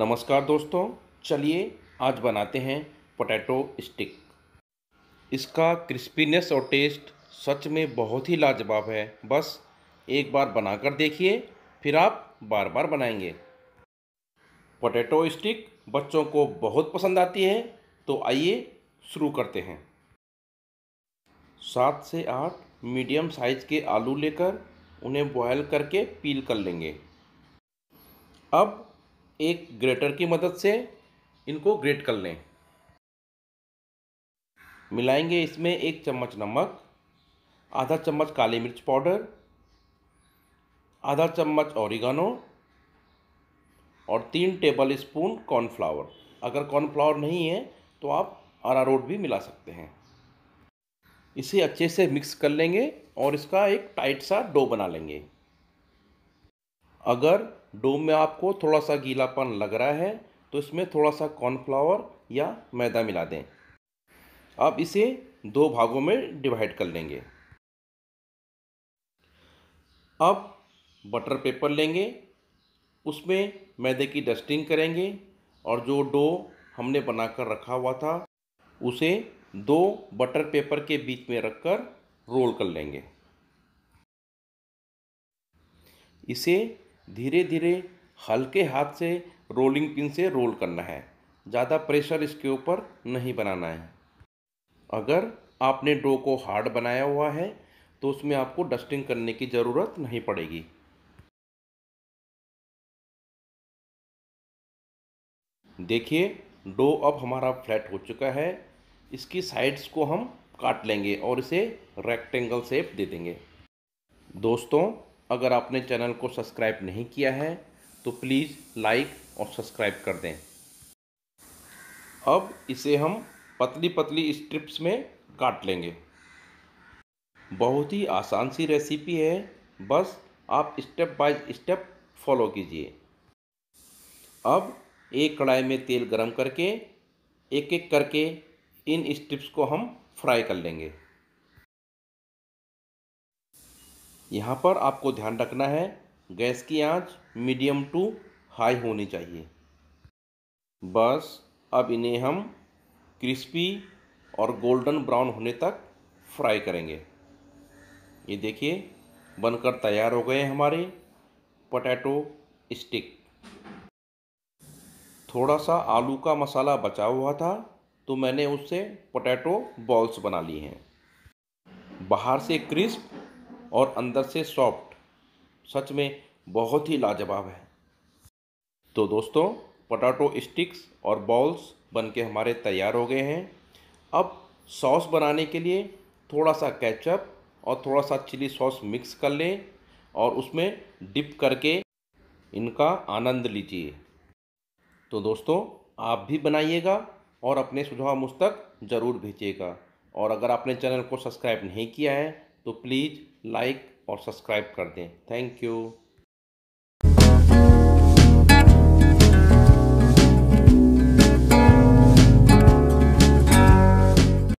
नमस्कार दोस्तों चलिए आज बनाते हैं पोटैटो स्टिक इसका क्रिस्पीनेस और टेस्ट सच में बहुत ही लाजवाब है बस एक बार बनाकर देखिए फिर आप बार बार बनाएंगे पोटैटो स्टिक बच्चों को बहुत पसंद आती है तो आइए शुरू करते हैं सात से आठ मीडियम साइज़ के आलू लेकर उन्हें बॉयल करके पील कर लेंगे अब एक ग्रेटर की मदद से इनको ग्रेट कर लें मिलाएंगे इसमें एक चम्मच नमक आधा चम्मच काली मिर्च पाउडर आधा चम्मच औरिगानो और तीन टेबल स्पून कॉर्नफ्लावर अगर कॉर्नफ्लावर नहीं है तो आप अरारोट भी मिला सकते हैं इसे अच्छे से मिक्स कर लेंगे और इसका एक टाइट सा डो बना लेंगे अगर डो में आपको थोड़ा सा गीलापन लग रहा है तो इसमें थोड़ा सा कॉर्नफ्लावर या मैदा मिला दें अब इसे दो भागों में डिवाइड कर लेंगे अब बटर पेपर लेंगे उसमें मैदे की डस्टिंग करेंगे और जो डो हमने बनाकर रखा हुआ था उसे दो बटर पेपर के बीच में रखकर रोल कर लेंगे इसे धीरे धीरे हल्के हाथ से रोलिंग पिन से रोल करना है ज़्यादा प्रेशर इसके ऊपर नहीं बनाना है अगर आपने डो को हार्ड बनाया हुआ है तो उसमें आपको डस्टिंग करने की ज़रूरत नहीं पड़ेगी देखिए डो अब हमारा फ्लैट हो चुका है इसकी साइड्स को हम काट लेंगे और इसे रेक्टेंगल शेप दे देंगे दोस्तों अगर आपने चैनल को सब्सक्राइब नहीं किया है तो प्लीज़ लाइक और सब्सक्राइब कर दें अब इसे हम पतली पतली स्ट्रिप्स में काट लेंगे बहुत ही आसान सी रेसिपी है बस आप स्टेप बाय स्टेप फॉलो कीजिए अब एक कढ़ाई में तेल गरम करके एक एक करके इन स्ट्रिप्स को हम फ्राई कर लेंगे यहाँ पर आपको ध्यान रखना है गैस की आंच मीडियम टू हाई होनी चाहिए बस अब इन्हें हम क्रिस्पी और गोल्डन ब्राउन होने तक फ्राई करेंगे ये देखिए बनकर तैयार हो गए हमारे पोटैटो स्टिक थोड़ा सा आलू का मसाला बचा हुआ था तो मैंने उससे पोटैटो बॉल्स बना ली हैं बाहर से क्रिस्प और अंदर से सॉफ्ट सच में बहुत ही लाजवाब है तो दोस्तों पटाटो स्टिक्स और बॉल्स बनके हमारे तैयार हो गए हैं अब सॉस बनाने के लिए थोड़ा सा कैचअप और थोड़ा सा चिली सॉस मिक्स कर लें और उसमें डिप करके इनका आनंद लीजिए तो दोस्तों आप भी बनाइएगा और अपने सुझाव मुझ तक ज़रूर भेजिएगा और अगर आपने चैनल को सब्सक्राइब नहीं किया है तो प्लीज़ लाइक और सब्सक्राइब कर दें थैंक यू